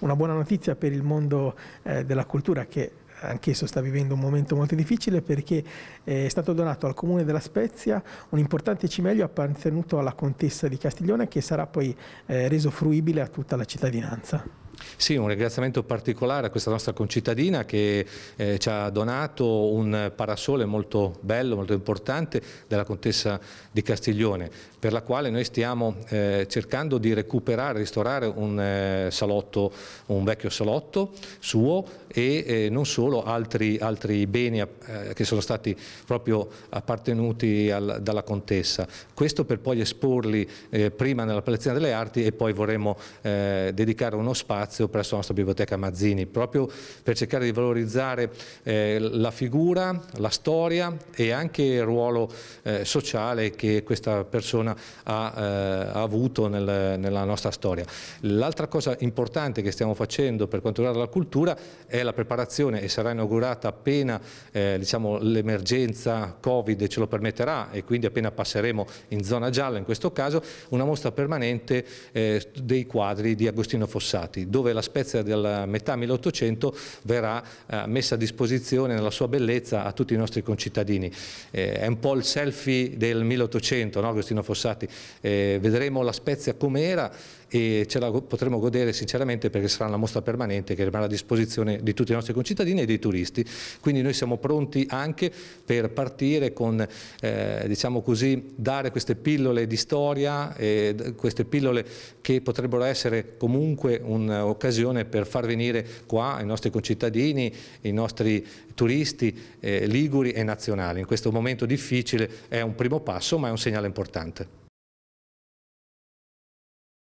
Una buona notizia per il mondo eh, della cultura che anch'esso sta vivendo un momento molto difficile perché eh, è stato donato al Comune della Spezia un importante cimelio appartenuto alla contessa di Castiglione che sarà poi eh, reso fruibile a tutta la cittadinanza. Sì, un ringraziamento particolare a questa nostra concittadina che eh, ci ha donato un parasole molto bello, molto importante della contessa di Castiglione, per la quale noi stiamo eh, cercando di recuperare, ristorare un, eh, salotto, un vecchio salotto suo e eh, non solo altri, altri beni eh, che sono stati proprio appartenuti al, dalla contessa. Questo per poi esporli eh, prima nella Palazzina delle Arti e poi vorremmo dedicare uno spazio spazio presso la nostra biblioteca Mazzini, proprio per cercare di valorizzare eh, la figura, la storia e anche il ruolo eh, sociale che questa persona ha, eh, ha avuto nel, nella nostra storia. L'altra cosa importante che stiamo facendo per quanto riguarda la cultura è la preparazione e sarà inaugurata appena eh, diciamo, l'emergenza Covid ce lo permetterà e quindi appena passeremo in zona gialla in questo caso, una mostra permanente eh, dei quadri di Agostino Fossati, dove la Spezia della metà 1800 verrà eh, messa a disposizione nella sua bellezza a tutti i nostri concittadini. Eh, è un po' il selfie del 1800, no, Agostino Fossati, eh, vedremo la Spezia com'era e ce la potremo godere sinceramente perché sarà una mostra permanente che rimarrà a disposizione di tutti i nostri concittadini e dei turisti. Quindi noi siamo pronti anche per partire con, eh, diciamo così, dare queste pillole di storia, eh, queste pillole che potrebbero essere comunque un, occasione per far venire qua i nostri concittadini, i nostri turisti eh, liguri e nazionali. In questo momento difficile è un primo passo ma è un segnale importante.